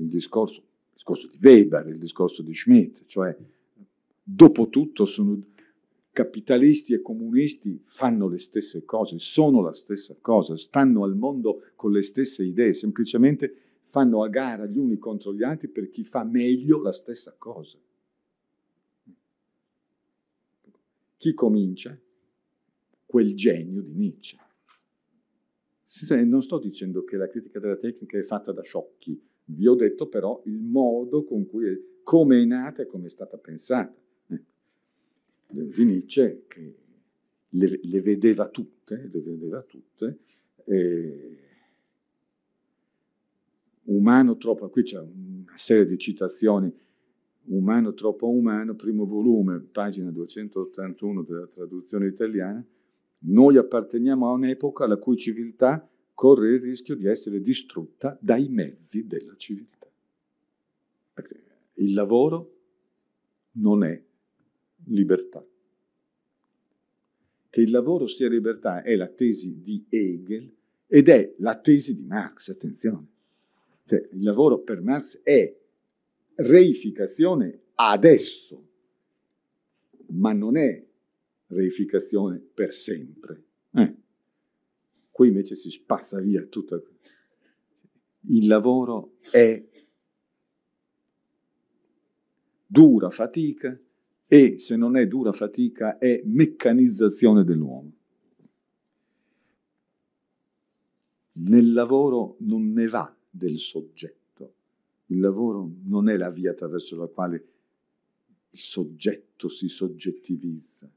il discorso, il discorso di Weber, il discorso di Schmidt, cioè dopo tutto sono capitalisti e comunisti fanno le stesse cose, sono la stessa cosa, stanno al mondo con le stesse idee, semplicemente fanno a gara gli uni contro gli altri per chi fa meglio la stessa cosa. Chi comincia? Quel genio di Nietzsche. Non sto dicendo che la critica della tecnica è fatta da sciocchi, vi ho detto però il modo con cui è, come è nata e come è stata pensata. Di ecco. eh, Nietzsche che le, le, vedeva tutte, le vedeva tutte, eh, umano troppo, qui c'è una serie di citazioni, umano troppo umano, primo volume, pagina 281 della traduzione italiana, noi apparteniamo a un'epoca la cui civiltà corre il rischio di essere distrutta dai mezzi della civiltà. Perché il lavoro non è libertà. Che il lavoro sia libertà è la tesi di Hegel ed è la tesi di Marx, attenzione. Cioè, il lavoro per Marx è reificazione adesso, ma non è reificazione per sempre. Eh. Qui invece si spazza via tutto. Il lavoro è dura fatica e se non è dura fatica è meccanizzazione dell'uomo. Nel lavoro non ne va del soggetto, il lavoro non è la via attraverso la quale il soggetto si soggettivizza,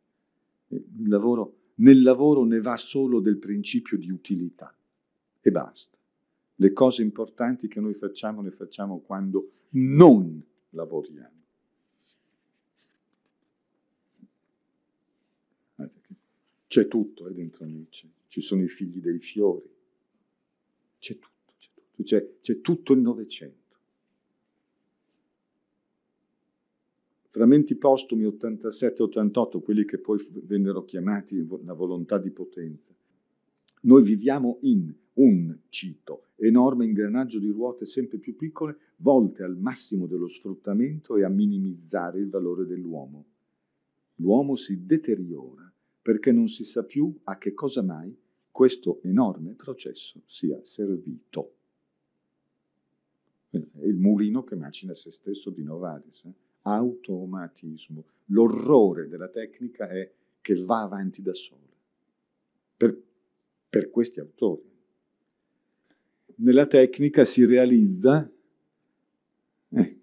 il lavoro è nel lavoro ne va solo del principio di utilità e basta. Le cose importanti che noi facciamo le facciamo quando non lavoriamo. C'è tutto eh, dentro Nietzsche, ci sono i figli dei fiori, c'è tutto, c'è tutto, c'è, c'è tutto il Novecento. Frammenti postumi 87-88, quelli che poi vennero chiamati la volontà di potenza. Noi viviamo in un, cito, enorme ingranaggio di ruote sempre più piccole volte al massimo dello sfruttamento e a minimizzare il valore dell'uomo. L'uomo si deteriora perché non si sa più a che cosa mai questo enorme processo sia servito. Eh, è il mulino che macina se stesso di Novalis. Eh? automatismo. L'orrore della tecnica è che va avanti da sola, per, per questi autori. Nella tecnica si realizza eh,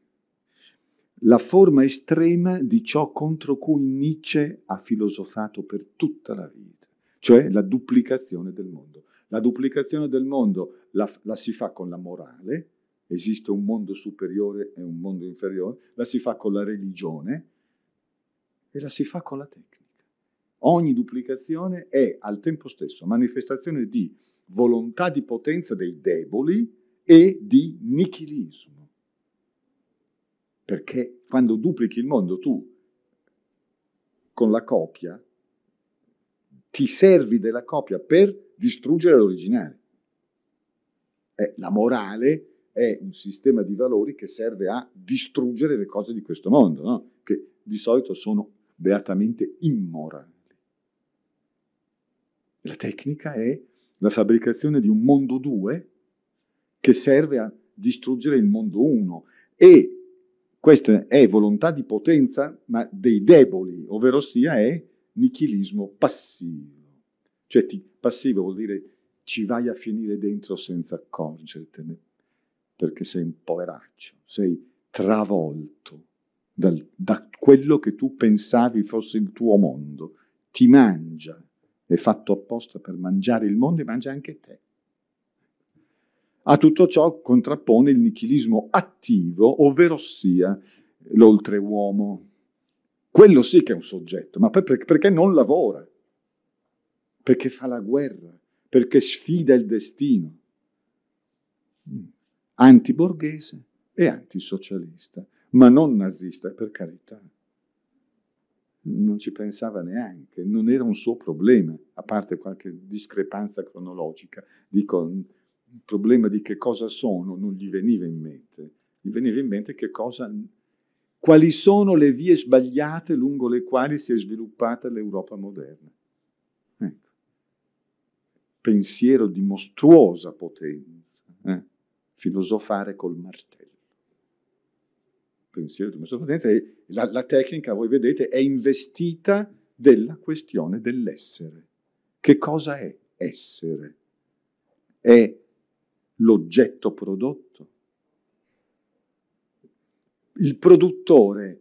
la forma estrema di ciò contro cui Nietzsche ha filosofato per tutta la vita, cioè la duplicazione del mondo. La duplicazione del mondo la, la si fa con la morale, esiste un mondo superiore e un mondo inferiore, la si fa con la religione e la si fa con la tecnica. Ogni duplicazione è al tempo stesso manifestazione di volontà di potenza dei deboli e di nichilismo. Perché quando duplichi il mondo tu con la copia ti servi della copia per distruggere l'originale. Eh, la morale è un sistema di valori che serve a distruggere le cose di questo mondo, no? che di solito sono beatamente immorali. La tecnica è la fabbricazione di un mondo 2 che serve a distruggere il mondo 1 e questa è volontà di potenza ma dei deboli, ovvero sia è nichilismo passivo. Cioè ti, passivo vuol dire ci vai a finire dentro senza accorgertene, perché sei un poveraccio, sei travolto dal, da quello che tu pensavi fosse il tuo mondo, ti mangia, è fatto apposta per mangiare il mondo e mangia anche te. A tutto ciò contrappone il nichilismo attivo, ovvero sia l'oltreuomo. Quello sì che è un soggetto, ma per, perché non lavora, perché fa la guerra, perché sfida il destino. Mm antiborghese e antisocialista, ma non nazista, per carità. Non ci pensava neanche, non era un suo problema, a parte qualche discrepanza cronologica. Dico, il problema di che cosa sono non gli veniva in mente, gli veniva in mente che cosa, quali sono le vie sbagliate lungo le quali si è sviluppata l'Europa moderna. Ecco. Pensiero di mostruosa potenza. Eh? filosofare col martello. Pensiero di Maestro la, la tecnica, voi vedete, è investita della questione dell'essere. Che cosa è essere? È l'oggetto prodotto? Il produttore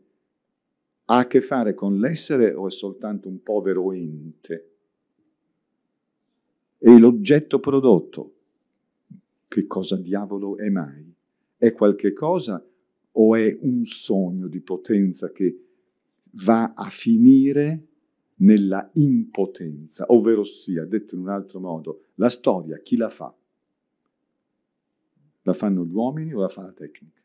ha a che fare con l'essere o è soltanto un povero ente? E l'oggetto prodotto che cosa diavolo è mai? È qualche cosa o è un sogno di potenza che va a finire nella impotenza, ovvero sia, detto in un altro modo, la storia chi la fa? La fanno gli uomini o la fa la tecnica?